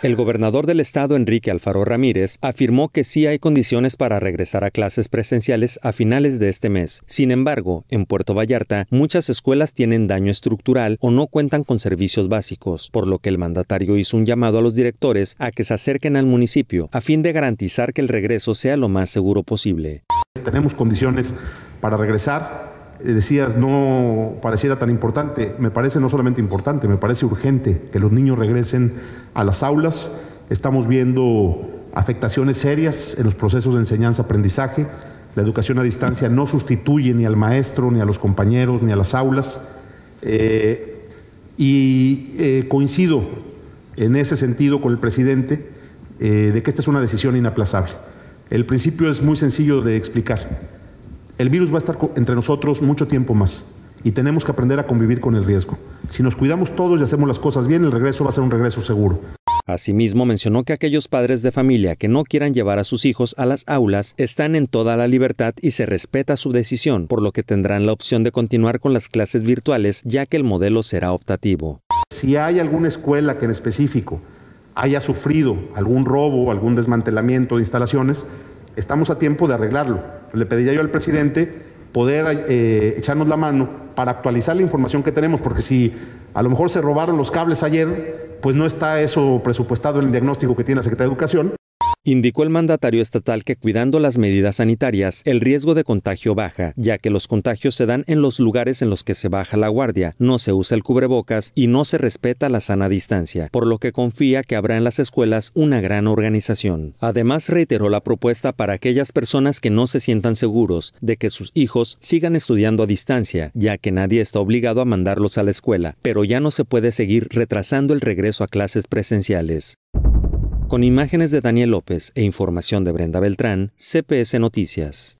El gobernador del estado, Enrique Alfaro Ramírez, afirmó que sí hay condiciones para regresar a clases presenciales a finales de este mes. Sin embargo, en Puerto Vallarta, muchas escuelas tienen daño estructural o no cuentan con servicios básicos, por lo que el mandatario hizo un llamado a los directores a que se acerquen al municipio, a fin de garantizar que el regreso sea lo más seguro posible. Tenemos condiciones para regresar, eh, decías no pareciera tan importante. Me parece no solamente importante, me parece urgente que los niños regresen a las aulas. Estamos viendo afectaciones serias en los procesos de enseñanza-aprendizaje. La educación a distancia no sustituye ni al maestro, ni a los compañeros, ni a las aulas. Eh, y eh, coincido en ese sentido con el presidente de que esta es una decisión inaplazable. El principio es muy sencillo de explicar el virus va a estar entre nosotros mucho tiempo más y tenemos que aprender a convivir con el riesgo. Si nos cuidamos todos y hacemos las cosas bien, el regreso va a ser un regreso seguro. Asimismo, mencionó que aquellos padres de familia que no quieran llevar a sus hijos a las aulas están en toda la libertad y se respeta su decisión, por lo que tendrán la opción de continuar con las clases virtuales, ya que el modelo será optativo. Si hay alguna escuela que en específico haya sufrido algún robo, o algún desmantelamiento de instalaciones, estamos a tiempo de arreglarlo le pediría yo al presidente poder eh, echarnos la mano para actualizar la información que tenemos, porque si a lo mejor se robaron los cables ayer, pues no está eso presupuestado en el diagnóstico que tiene la Secretaría de Educación, Indicó el mandatario estatal que cuidando las medidas sanitarias, el riesgo de contagio baja, ya que los contagios se dan en los lugares en los que se baja la guardia, no se usa el cubrebocas y no se respeta la sana distancia, por lo que confía que habrá en las escuelas una gran organización. Además, reiteró la propuesta para aquellas personas que no se sientan seguros de que sus hijos sigan estudiando a distancia, ya que nadie está obligado a mandarlos a la escuela, pero ya no se puede seguir retrasando el regreso a clases presenciales. Con imágenes de Daniel López e información de Brenda Beltrán, CPS Noticias.